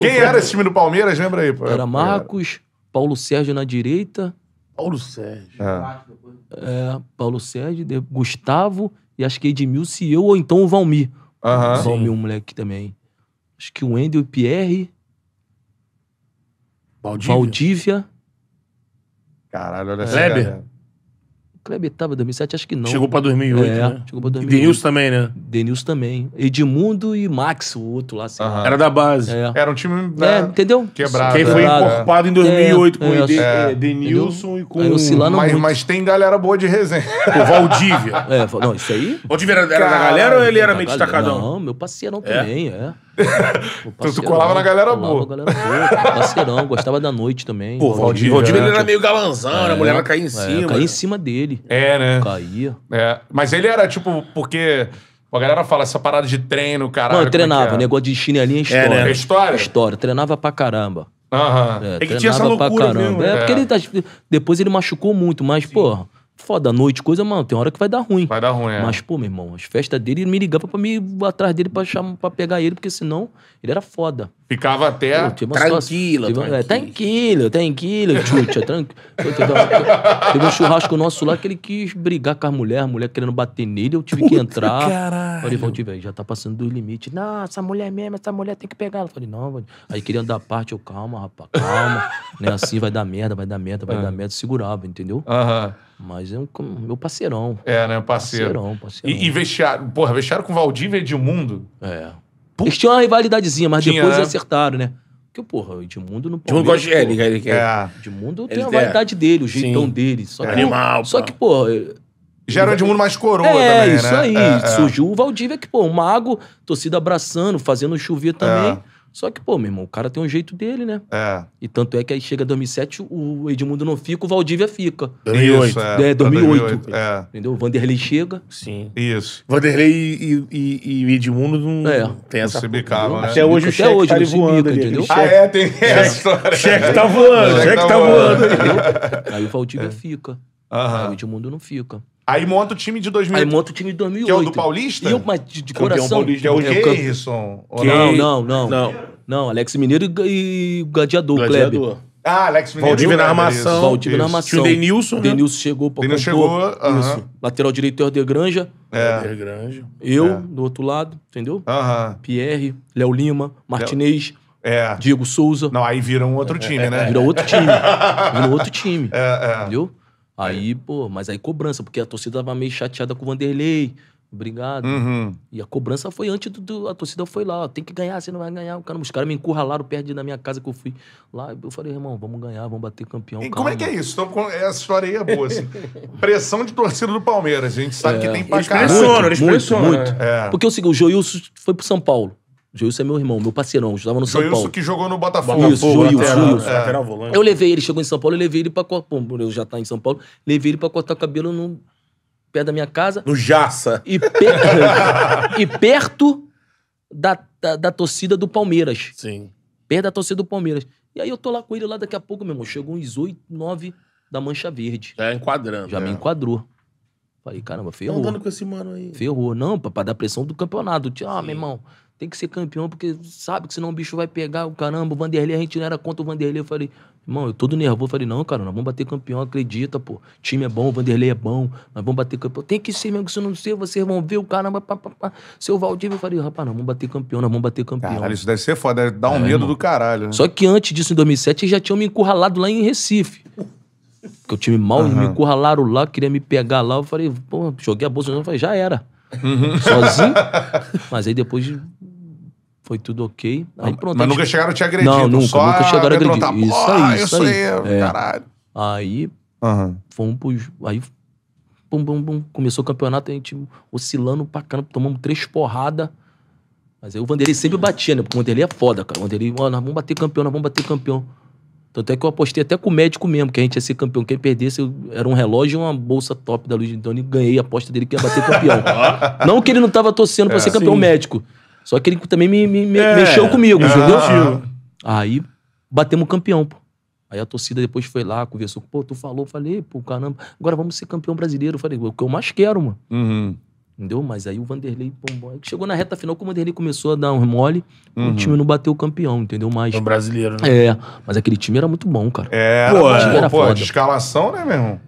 Quem era esse time do Palmeiras? Lembra aí, pô. Era Marcos, Paulo Sérgio na direita. Paulo Sérgio. É, é Paulo Sérgio, Gustavo e acho que Edmilson e eu, ou então o Valmir. Aham. Uhum. Valmir, um moleque também. Acho que o Wendel e o Pierre. Valdívia. Valdívia. Caralho, olha essa Leber. Kleber estava em 2007, acho que não. Chegou para 2008, é, né? Chegou pra 2008. E Denilson também, né? Denilson também. Edmundo e Max, o outro lá. Assim, uh -huh. Era da base. É. Era um time da... é, né, entendeu? quebrado. Quem foi né? encorpado em 2008 é. é, com o é. é Denilson e com... Aí, o mas, muito. mas tem galera boa de resenha. O Valdívia. é, não, isso aí... Valdívia era, era da galera ou ele era meio destacadão? Não, meu parceirão também, é. tu colava na galera boa. Galera boa parceirão, gostava da noite também. Pô, Valdir, Valdir ele era meio galanzão, é, a mulher é, caía em é, cima. É, caía em cima dele. É, né? Caía. É. Mas ele era tipo, porque. A galera fala essa parada de treino, caralho. Não, eu é treinava, é? negócio de chinelinha é história. É, né? história? História, treinava pra caramba. Aham. É, que tinha essa loucura caramba. Mesmo, né? é, porque ele, tá- depois ele machucou muito, mas, Sim. porra, foda. noite, coisa, mano, tem hora que vai dar ruim. Vai dar ruim, é. Mas, pô, meu irmão, as festas dele, me ligava pra me atrás dele pra, chamar, pra pegar ele, porque senão ele era foda. Ficava até pô, tranquilo, tranquilo. tá é, tranquilo, tranquilo, tchutcha, tranquilo. É teve um churrasco nosso lá que ele quis brigar com as mulheres, a mulher querendo bater nele, eu tive Puta que entrar. Caralho. Falei, Valdir, velho, já tá passando dos limites. Não, essa mulher mesmo, essa mulher tem que pegar. ela. falei, não, Valdir. Aí queria andar parte, eu, calma, rapaz, calma. né, assim vai dar merda, vai dar merda, vai é. dar merda. Segurava, entendeu? Aham. Mas é um meu parceirão. É, né? Parceiro. Parceirão, parceirão. E, e vestiário, porra, vestiário com Valdívia e Edmundo. É. Puta. Eles tinham uma rivalidadezinha, mas Tinha, depois né? acertaram, né? Porque, porra, o Edmundo não pode. gosta de é, ele, ele quer. É. Edmundo tem a validade dele, o jeitão Sim. dele. Só é que, Animal. Só pô. que, porra. É- Já era o Edmundo mais coroa é, também, isso né? aí. Surgiu o Valdívia, que, pô, um mago, torcida abraçando, fazendo chover também. Só que, pô, meu irmão, o cara tem um jeito dele, né? É. E tanto é que aí chega 2007, o Edmundo não fica, o Valdívia fica. 2008. Isso, é, é 2008. 2008 é. Entendeu? O Vanderlei chega. Sim. Isso. Vanderlei e, e, e Edmundo não é. tem essa... se bicavam, né? Até hoje Até o cheque tá ali voando, bica, entendeu? Ah, é, tem essa tá história. Cheque tá voando, cheque tá, tá voando. Aí o Valdívia é. fica. Aí o Edmundo não fica. Aí monta o time de 2008. Aí monta o time de 2008. Que é o do Paulista? E eu, mas de, de coração. Paulista. É o Geison. É não, não, não. não. Não, Alex Mineiro e, e Gladiador, Gladiador. Kleber. Ah, Alex Mineiro. Valdívia na armação. Valdívia na armação. Tinha o Denilson, né? Denilson chegou pra Denilson chegou, uh -huh. Isso. Lateral direito é o Degranja. Granja. É. Granja. Eu, é. do outro lado, entendeu? Aham. Uh -huh. Pierre, Léo Lima, Martinez. Léo... É. Diego Souza. Não, aí vira um outro time, é, né? Vira outro time. vira outro time. É, é. Entendeu? Aí, pô, mas aí cobrança, porque a torcida tava meio chateada com o Vanderlei obrigado. Uhum. E a cobrança foi antes do, do, A torcida foi lá, ó, tem que ganhar, você não vai ganhar. O cara, os caras me encurralaram perto da minha casa que eu fui lá. Eu falei, irmão, vamos ganhar, vamos bater campeão. E calma. como é que é isso? Então, essa história aí é boa, assim. Pressão de torcida do Palmeiras, a gente sabe é, que tem pra caralho. Pressionam, eles pressionam. Muito, muito. Né? É. Porque é o seguinte, o Joilson foi pro São Paulo. Joilson é meu irmão, meu parceirão, estava no São Joilson Paulo. que jogou no Botafogo. Isso, Joilson, Joilson. É. Eu levei ele, chegou em São Paulo, eu levei ele pra... Bom, eu já tá em São Paulo, levei ele pra cortar o cabelo no perto da minha casa. No Jaça. E, per... e perto da, da, da, torcida do Palmeiras. Sim. Perto da torcida do Palmeiras. E aí eu tô lá com ele lá daqui a pouco, meu irmão. Chegou uns oito nove da Mancha Verde. Já enquadrando. Já né? me enquadrou. Falei, caramba, ferrou. Tá andando com esse mano aí. Ferrou. Não, pra, pra dar pressão do campeonato. Ah, Sim. meu irmão, tem que ser campeão, porque sabe que senão o bicho vai pegar o caramba, o Vanderlei, a gente não era contra o Vanderlei. Eu falei, irmão, eu todo nervoso. Eu falei, não, cara, nós vamos bater campeão, acredita, pô. Time é bom, o Vanderlei é bom, nós vamos bater campeão. Tem que ser mesmo, que se não ser, vocês vão ver o caramba, pá, pá, pá. Seu Valdívia, eu falei, rapaz, nós vamos bater campeão, nós vamos bater campeão. Caralho, isso deve ser foda, deve dar um é, medo irmão. do caralho. Né? Só que antes disso, em 2007, eles já tinham me encurralado lá em Recife. Porque o time mal uhum. me encurralaram lá, queria me pegar lá. Eu falei, pô, joguei a bolsa, eu falei, já era. Uhum. Sozinho. Mas aí depois foi tudo ok. Aí, pronto, mas nunca gente... chegaram a te agredir. Não, nunca, só nunca chegaram a agredir. Isso aí, isso aí. É. Caralho. Aí, uhum. fomos pros... Aí, bum, bum, bum, começou o campeonato, a gente oscilando pra caramba, tomamos três porradas. Mas aí o Vanderlei sempre batia, né? Porque o Vanderlei é foda, cara. O Vanderlei, ó, nós vamos bater campeão, nós vamos bater campeão. Tanto é que eu apostei até com o médico mesmo, que a gente ia ser campeão. Quem perdesse eu, era um relógio e uma bolsa top da Luiz Doni. Ganhei a aposta dele que ia bater campeão. não que ele não tava torcendo pra é, ser campeão sim. médico. Só que ele também me, me, me é. mexeu comigo, ah. entendeu? É, aí batemos campeão, pô. Aí a torcida depois foi lá, conversou, pô, tu falou, falei, pô, caramba, agora vamos ser campeão brasileiro. falei, o que eu mais quero, mano. Uhum. Entendeu? Mas aí o Vanderlei, pô, chegou na reta final que o Vanderlei começou a dar um mole, uhum. o time não bateu o campeão, entendeu? Mas. É um brasileiro, né? É, mas aquele time era muito bom, cara. É, pô, é, era, pô, pô de escalação, né, meu irmão?